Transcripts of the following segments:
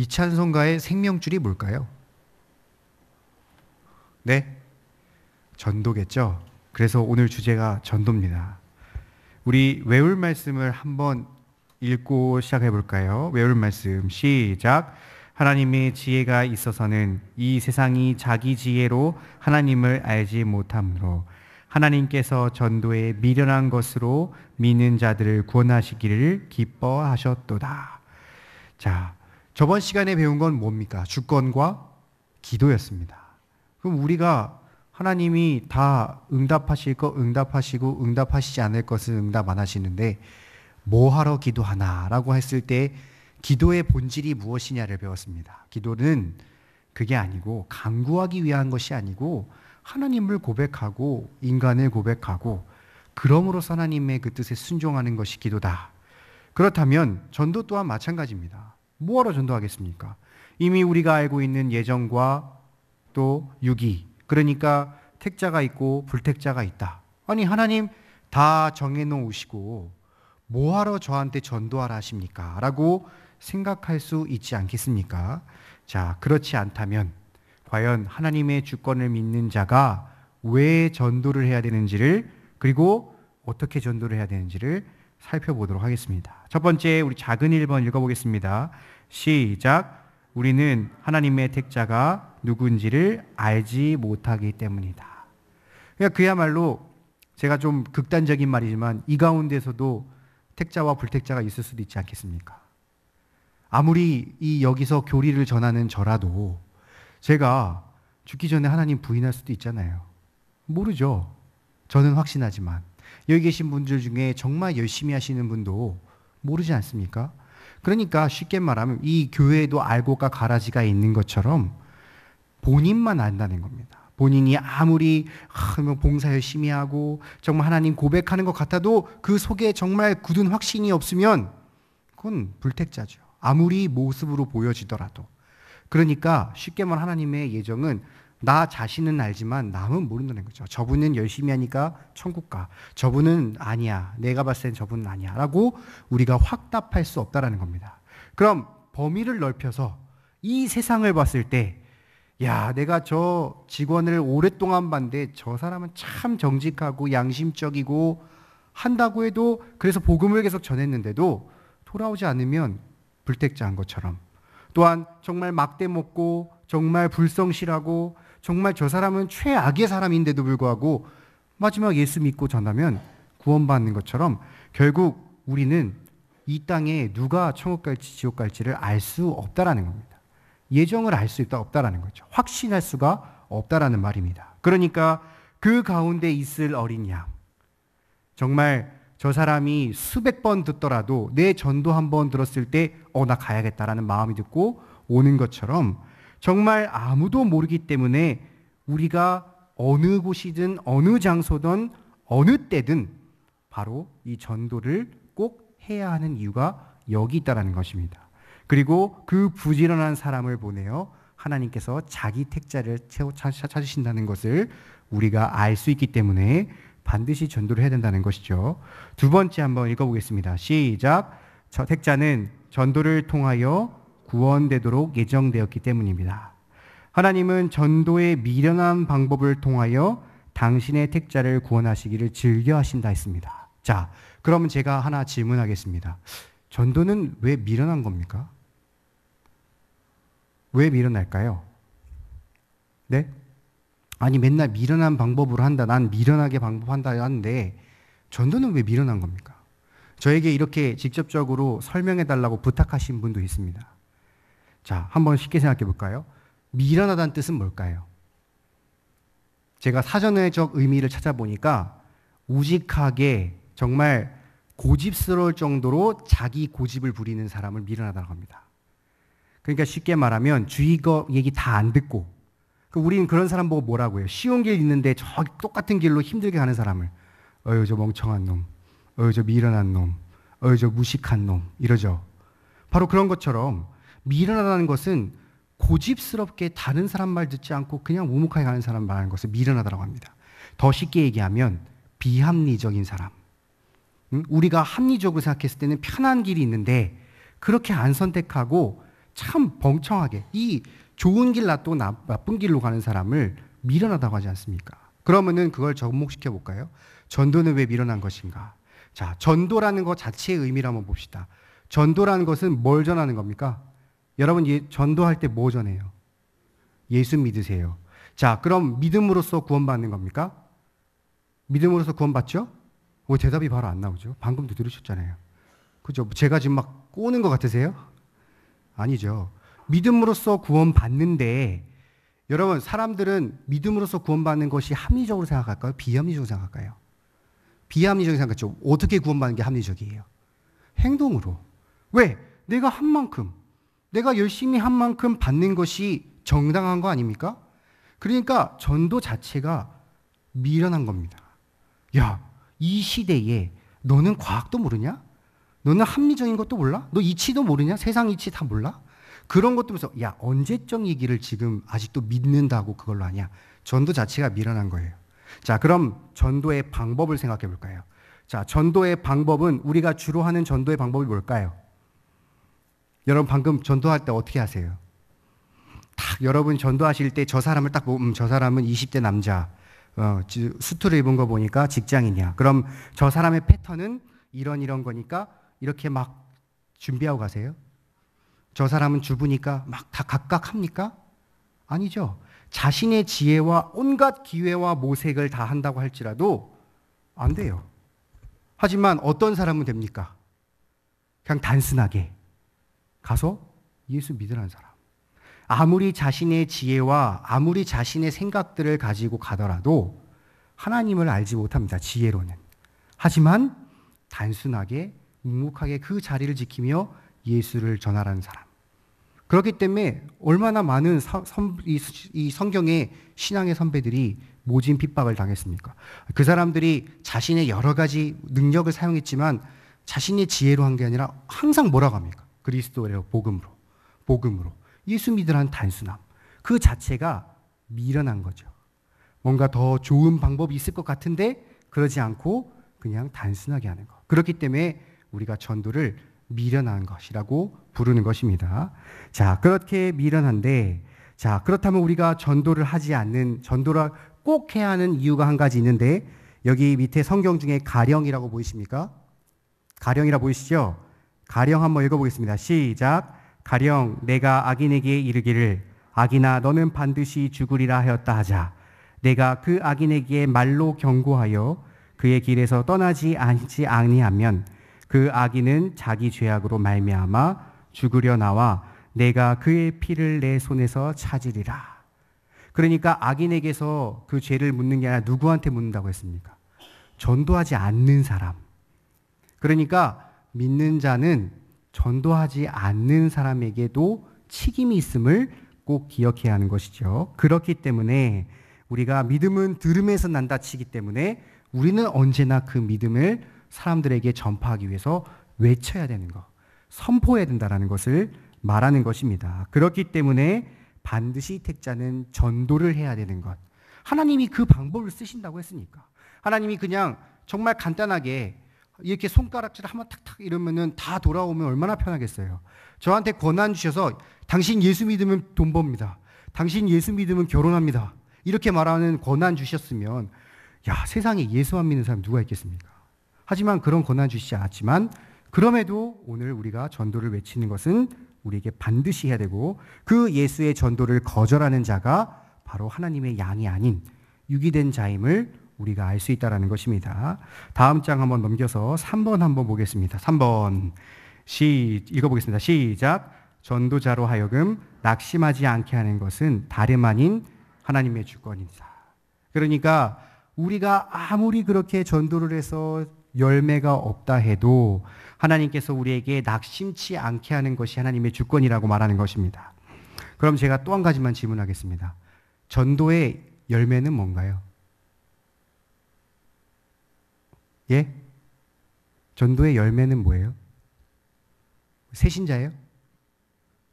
이 찬송가의 생명줄이 뭘까요? 네? 전도겠죠? 그래서 오늘 주제가 전도입니다. 우리 외울 말씀을 한번 읽고 시작해 볼까요? 외울 말씀 시작. 하나님의 지혜가 있어서는 이 세상이 자기 지혜로 하나님을 알지 못함으로 하나님께서 전도에 미련한 것으로 믿는 자들을 구원하시기를 기뻐하셨도다. 자, 저번 시간에 배운 건 뭡니까? 주권과 기도였습니다. 그럼 우리가 하나님이 다 응답하실 거 응답하시고 응답하시지 않을 것을 응답 안 하시는데 뭐 하러 기도하나라고 했을 때 기도의 본질이 무엇이냐를 배웠습니다. 기도는 그게 아니고 강구하기 위한 것이 아니고 하나님을 고백하고 인간을 고백하고 그러므로 하나님의 그 뜻에 순종하는 것이 기도다. 그렇다면 전도 또한 마찬가지입니다. 뭐하러 전도하겠습니까? 이미 우리가 알고 있는 예정과 또 유기, 그러니까 택자가 있고 불택자가 있다. 아니, 하나님 다 정해놓으시고 뭐하러 저한테 전도하라 하십니까? 라고 생각할 수 있지 않겠습니까? 자, 그렇지 않다면 과연 하나님의 주권을 믿는 자가 왜 전도를 해야 되는지를 그리고 어떻게 전도를 해야 되는지를 살펴보도록 하겠습니다. 첫 번째 우리 작은 1번 읽어보겠습니다. 시작. 우리는 하나님의 택자가 누군지를 알지 못하기 때문이다. 그러니까 그야말로 제가 좀 극단적인 말이지만 이 가운데서도 택자와 불택자가 있을 수도 있지 않겠습니까? 아무리 이 여기서 교리를 전하는 저라도 제가 죽기 전에 하나님 부인할 수도 있잖아요. 모르죠. 저는 확신하지만 여기 계신 분들 중에 정말 열심히 하시는 분도 모르지 않습니까? 그러니까 쉽게 말하면 이 교회에도 알곡과 가라지가 있는 것처럼 본인만 안다는 겁니다. 본인이 아무리 아, 뭐 봉사 열심히 하고 정말 하나님 고백하는 것 같아도 그 속에 정말 굳은 확신이 없으면 그건 불택자죠. 아무리 모습으로 보여지더라도. 그러니까 쉽게 말 하나님의 예정은 나 자신은 알지만 남은 모른다는 거죠. 저분은 열심히 하니까 천국 가. 저분은 아니야. 내가 봤을 땐 저분은 아니야. 라고 우리가 확답할 수 없다라는 겁니다. 그럼 범위를 넓혀서 이 세상을 봤을 때, 야, 내가 저 직원을 오랫동안 봤는데 저 사람은 참 정직하고 양심적이고 한다고 해도 그래서 복음을 계속 전했는데도 돌아오지 않으면 불택자한 것처럼 또한 정말 막대 먹고 정말 불성실하고 정말 저 사람은 최악의 사람인데도 불구하고 마지막 예수 믿고 전하면 구원받는 것처럼 결국 우리는 이 땅에 누가 천국 갈지 지옥 갈지를 알 수 없다라는 겁니다. 예정을 알 수 있다 없다라는 거죠. 확신할 수가 없다라는 말입니다. 그러니까 그 가운데 있을 어린 양. 정말 저 사람이 수백 번 듣더라도 내 전도 한 번 들었을 때, 어, 나 가야겠다라는 마음이 듣고 오는 것처럼 정말 아무도 모르기 때문에 우리가 어느 곳이든 어느 장소든 어느 때든 바로 이 전도를 꼭 해야 하는 이유가 여기 있다라는 것입니다. 그리고 그 부지런한 사람을 보내어 하나님께서 자기 택자를 찾으신다는 것을 우리가 알 수 있기 때문에 반드시 전도를 해야 된다는 것이죠. 두 번째 한번 읽어보겠습니다. 시작. 저 택자는 전도를 통하여 구원되도록 예정되었기 때문입니다. 하나님은 전도의 미련한 방법을 통하여 당신의 택자를 구원하시기를 즐겨하신다 했습니다. 자, 그러면 제가 하나 질문하겠습니다. 전도는 왜 미련한 겁니까? 왜 미련할까요? 네? 아니 맨날 미련한 방법으로 한다. 난 미련하게 방법한다 하는데 전도는 왜 미련한 겁니까? 저에게 이렇게 직접적으로 설명해 달라고 부탁하신 분도 있습니다. 자, 한번 쉽게 생각해 볼까요? 미련하다는 뜻은 뭘까요? 제가 사전의적 의미를 찾아보니까 우직하게 정말 고집스러울 정도로 자기 고집을 부리는 사람을 미련하다고 합니다. 그러니까 쉽게 말하면 주위 거 얘기 다 안 듣고 우리는 그런 사람 보고 뭐라고 해요? 쉬운 길 있는데 저 똑같은 길로 힘들게 가는 사람을 어휴 저 멍청한 놈, 어휴 저 미련한 놈, 어휴 저 무식한 놈 이러죠. 바로 그런 것처럼 미련하다는 것은 고집스럽게 다른 사람 말 듣지 않고 그냥 무묵하게 가는 사람 말하는 것을 미련하다고 합니다. 더 쉽게 얘기하면 비합리적인 사람. 음, 우리가 합리적으로 생각했을 때는 편한 길이 있는데 그렇게 안 선택하고 참 벙청하게 이 좋은 길 놔두고 나쁜 길로 가는 사람을 미련하다고 하지 않습니까? 그러면은 그걸 접목시켜 볼까요? 전도는 왜 미련한 것인가? 자, 전도라는 것 자체의 의미를 한번 봅시다. 전도라는 것은 뭘 전하는 겁니까? 여러분 이 전도할 때 뭐 전해요? 예수 믿으세요. 자, 그럼 믿음으로써 구원받는 겁니까? 믿음으로써 구원받죠? 왜 대답이 바로 안 나오죠? 방금도 들으셨잖아요. 그죠? 제가 지금 막 꼬는 것 같으세요? 아니죠. 믿음으로써 구원받는데 여러분 사람들은 믿음으로써 구원받는 것이 합리적으로 생각할까요? 비합리적으로 생각할까요? 비합리적인 생각죠. 그렇죠? 어떻게 구원받는 게 합리적이에요? 행동으로. 왜? 내가 한 만큼 내가 열심히 한 만큼 받는 것이 정당한 거 아닙니까? 그러니까 전도 자체가 미련한 겁니다. 야, 이 시대에 너는 과학도 모르냐? 너는 합리적인 것도 몰라? 너 이치도 모르냐? 세상 이치 다 몰라? 그런 것도 면서 야, 언제적 얘기를 지금 아직도 믿는다고 그걸로 하냐? 전도 자체가 미련한 거예요. 자, 그럼 전도의 방법을 생각해 볼까요? 자, 전도의 방법은 우리가 주로 하는 전도의 방법이 뭘까요? 여러분 방금 전도할 때 어떻게 하세요? 딱 여러분 전도하실 때 저 사람을 딱 보면 음, 저 사람은 20대 남자 어, 수트를 입은 거 보니까 직장이냐 그럼 저 사람의 패턴은 이런 이런 거니까 이렇게 막 준비하고 가세요? 저 사람은 주부니까 막 다 각각 합니까? 아니죠. 자신의 지혜와 온갖 기회와 모색을 다 한다고 할지라도 안 돼요. 하지만 어떤 사람은 됩니까? 그냥 단순하게 가서 예수 믿으라는 사람. 아무리 자신의 지혜와 아무리 자신의 생각들을 가지고 가더라도 하나님을 알지 못합니다. 지혜로는. 하지만 단순하게 묵묵하게 그 자리를 지키며 예수를 전하라는 사람. 그렇기 때문에 얼마나 많은 이 성경의 신앙의 선배들이 모진 핍박을 당했습니까? 그 사람들이 자신의 여러 가지 능력을 사용했지만 자신의 지혜로 한 게 아니라 항상 뭐라고 합니까? 그리스도래요. 복음으로. 복음으로. 예수 믿으라는 단순함. 그 자체가 미련한 거죠. 뭔가 더 좋은 방법이 있을 것 같은데 그러지 않고 그냥 단순하게 하는 거 그렇기 때문에 우리가 전도를 미련한 것이라고 부르는 것입니다. 자, 그렇게 미련한데 자, 그렇다면 우리가 전도를 하지 않는 전도를 꼭 해야 하는 이유가 한 가지 있는데 여기 밑에 성경 중에 가령이라고 보이십니까? 가령이라 보이시죠? 가령 한번 읽어보겠습니다. 시작. 가령 내가 악인에게 이르기를 악인아 너는 반드시 죽으리라 하였다 하자. 내가 그 악인에게 말로 경고하여 그의 길에서 떠나지 않지 아니하면 그 악인은 자기 죄악으로 말미암아 죽으려 나와 내가 그의 피를 내 손에서 찾으리라. 그러니까 악인에게서 그 죄를 묻는 게 아니라 누구한테 묻는다고 했습니까? 전도하지 않는 사람. 그러니까 믿는 자는 전도하지 않는 사람에게도 책임이 있음을 꼭 기억해야 하는 것이죠. 그렇기 때문에 우리가 믿음은 들음에서 난다 치기 때문에 우리는 언제나 그 믿음을 사람들에게 전파하기 위해서 외쳐야 되는 것, 선포해야 된다는 것을 말하는 것입니다. 그렇기 때문에 반드시 택자는 전도를 해야 되는 것. 하나님이 그 방법을 쓰신다고 했으니까. 하나님이 그냥 정말 간단하게 이렇게 손가락질 한번 탁탁 이러면은 다 돌아오면 얼마나 편하겠어요. 저한테 권한 주셔서 당신 예수 믿으면 돈 법니다. 당신 예수 믿으면 결혼합니다. 이렇게 말하는 권한 주셨으면 야, 세상에 예수 안 믿는 사람 누가 있겠습니까? 하지만 그런 권한 주시지 않았지만 그럼에도 오늘 우리가 전도를 외치는 것은 우리에게 반드시 해야 되고 그 예수의 전도를 거절하는 자가 바로 하나님의 양이 아닌 유기된 자임을 우리가 알 수 있다라는 것입니다. 다음 장 한번 넘겨서 3번 한번 보겠습니다. 3번 시 읽어 보겠습니다. 시작. 전도자로 하여금 낙심하지 않게 하는 것은 다름 아닌 하나님의 주권이다. 그러니까 우리가 아무리 그렇게 전도를 해서 열매가 없다 해도 하나님께서 우리에게 낙심치 않게 하는 것이 하나님의 주권이라고 말하는 것입니다. 그럼 제가 또 한 가지만 질문하겠습니다. 전도의 열매는 뭔가요? 예? 전도의 열매는 뭐예요? 새신자예요?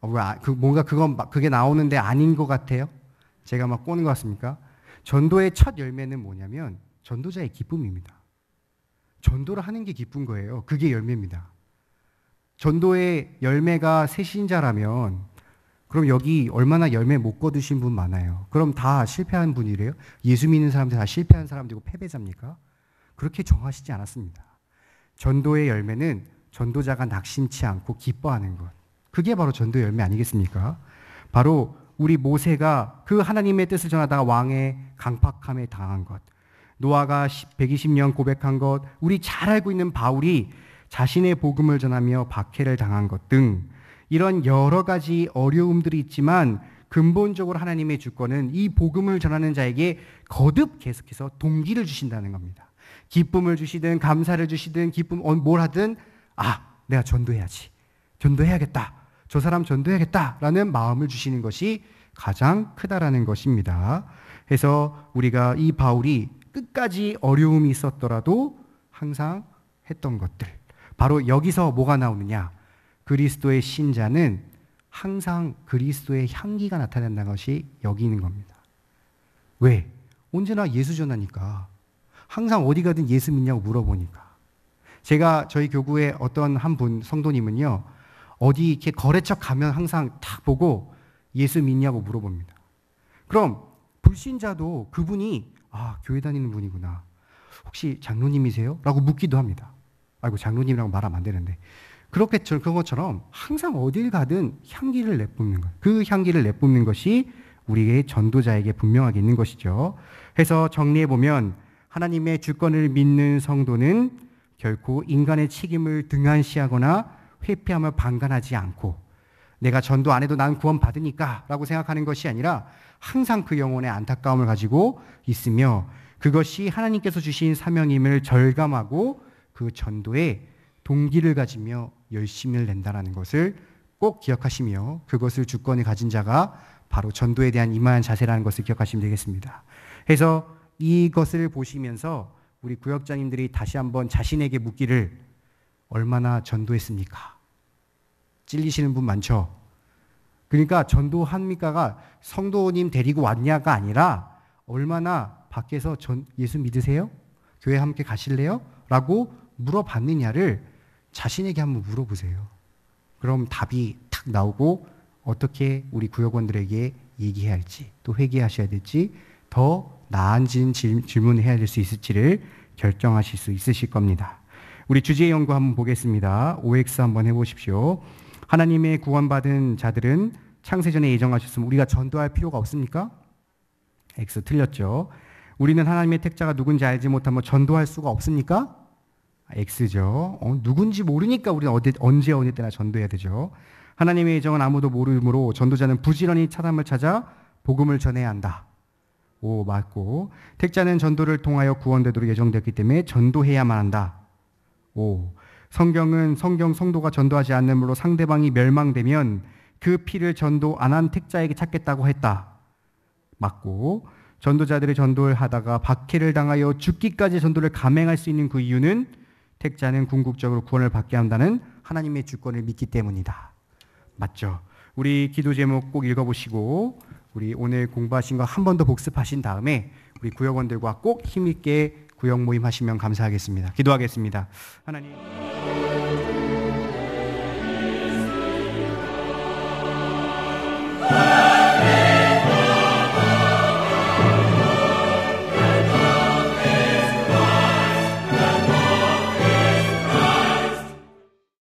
어, 아, 그, 뭔가 그건, 그게 나오는데 아닌 것 같아요? 제가 막 꼬는 것 같습니까? 전도의 첫 열매는 뭐냐면, 전도자의 기쁨입니다. 전도를 하는 게 기쁜 거예요. 그게 열매입니다. 전도의 열매가 새신자라면, 그럼 여기 얼마나 열매 못 거두신 분 많아요. 그럼 다 실패한 분이래요? 예수 믿는 사람들 다 실패한 사람들이고 패배자입니까? 그렇게 정하시지 않았습니다. 전도의 열매는 전도자가 낙심치 않고 기뻐하는 것. 그게 바로 전도 열매 아니겠습니까? 바로 우리 모세가 그 하나님의 뜻을 전하다가 왕의 강팍함에 당한 것. 노아가 120년 고백한 것, 우리 잘 알고 있는 바울이 자신의 복음을 전하며 박해를 당한 것 등 이런 여러 가지 어려움들이 있지만 근본적으로 하나님의 주권은 이 복음을 전하는 자에게 거듭 계속해서 동기를 주신다는 겁니다. 기쁨을 주시든 감사를 주시든 기쁨 어, 뭘 하든 아 내가 전도해야지 전도해야겠다 저 사람 전도해야겠다라는 마음을 주시는 것이 가장 크다라는 것입니다. 그래서 우리가 이 바울이 끝까지 어려움이 있었더라도 항상 했던 것들 바로 여기서 뭐가 나오느냐 그리스도의 신자는 항상 그리스도의 향기가 나타난다는 것이 여기 있는 겁니다. 왜? 언제나 예수 전하니까 항상 어디 가든 예수 믿냐고 물어보니까. 제가 저희 교구에 어떤 한 분, 성도님은요, 어디 이렇게 거래처 가면 항상 탁 보고 예수 믿냐고 물어봅니다. 그럼 불신자도 그분이, 아, 교회 다니는 분이구나. 혹시 장로님이세요? 라고 묻기도 합니다. 아이고, 장로님이라고 말하면 안 되는데. 그렇게 그런 것처럼 항상 어딜 가든 향기를 내뿜는 것. 그 향기를 내뿜는 것이 우리의 전도자에게 분명하게 있는 것이죠. 해서 정리해 보면 하나님의 주권을 믿는 성도는 결코 인간의 책임을 등한시하거나 회피함을 방관하지 않고 내가 전도 안 해도 난 구원 받으니까 라고 생각하는 것이 아니라 항상 그 영혼의 안타까움을 가지고 있으며 그것이 하나님께서 주신 사명임을 절감하고 그 전도에 동기를 가지며 열심을 낸다라는 것을 꼭 기억하시며 그것을 주권을 가진 자가 바로 전도에 대한 이만한 자세라는 것을 기억하시면 되겠습니다. 그래서 이것을 보시면서 우리 구역장님들이 다시 한번 자신에게 묻기를 얼마나 전도했습니까? 찔리시는 분 많죠? 그러니까 전도합니까가 성도님 데리고 왔냐가 아니라 얼마나 밖에서 전, 예수 믿으세요? 교회 함께 가실래요? 라고 물어봤느냐를 자신에게 한번 물어보세요. 그럼 답이 탁 나오고 어떻게 우리 구역원들에게 얘기해야 할지 또 회개하셔야 될지 더 나은 질문해야 될 수 있을지를 결정하실 수 있으실 겁니다. 우리 주제 연구 한번 보겠습니다. OX 한번 해보십시오. 하나님의 구원받은 자들은 창세전에 예정하셨으면 우리가 전도할 필요가 없습니까? X 틀렸죠. 우리는 하나님의 택자가 누군지 알지 못하면 전도할 수가 없습니까? X죠. 어, 누군지 모르니까 우리는 어디, 언제 어느 때나 전도해야 되죠. 하나님의 예정은 아무도 모르므로 전도자는 부지런히 차담을 찾아 복음을 전해야 한다. 오 맞고 택자는 전도를 통하여 구원되도록 예정됐기 때문에 전도해야만 한다. 오 성경은 성경 성도가 전도하지 않음으로 상대방이 멸망되면 그 피를 전도 안 한 택자에게 찾겠다고 했다. 맞고 전도자들이 전도를 하다가 박해를 당하여 죽기까지 전도를 감행할 수 있는 그 이유는 택자는 궁극적으로 구원을 받게 한다는 하나님의 주권을 믿기 때문이다. 맞죠? 우리 기도 제목 꼭 읽어보시고 우리 오늘 공부하신 거 한 번 더 복습하신 다음에 우리 구역원들과 꼭 힘있게 구역 모임 하시면 감사하겠습니다. 기도하겠습니다. 하나님.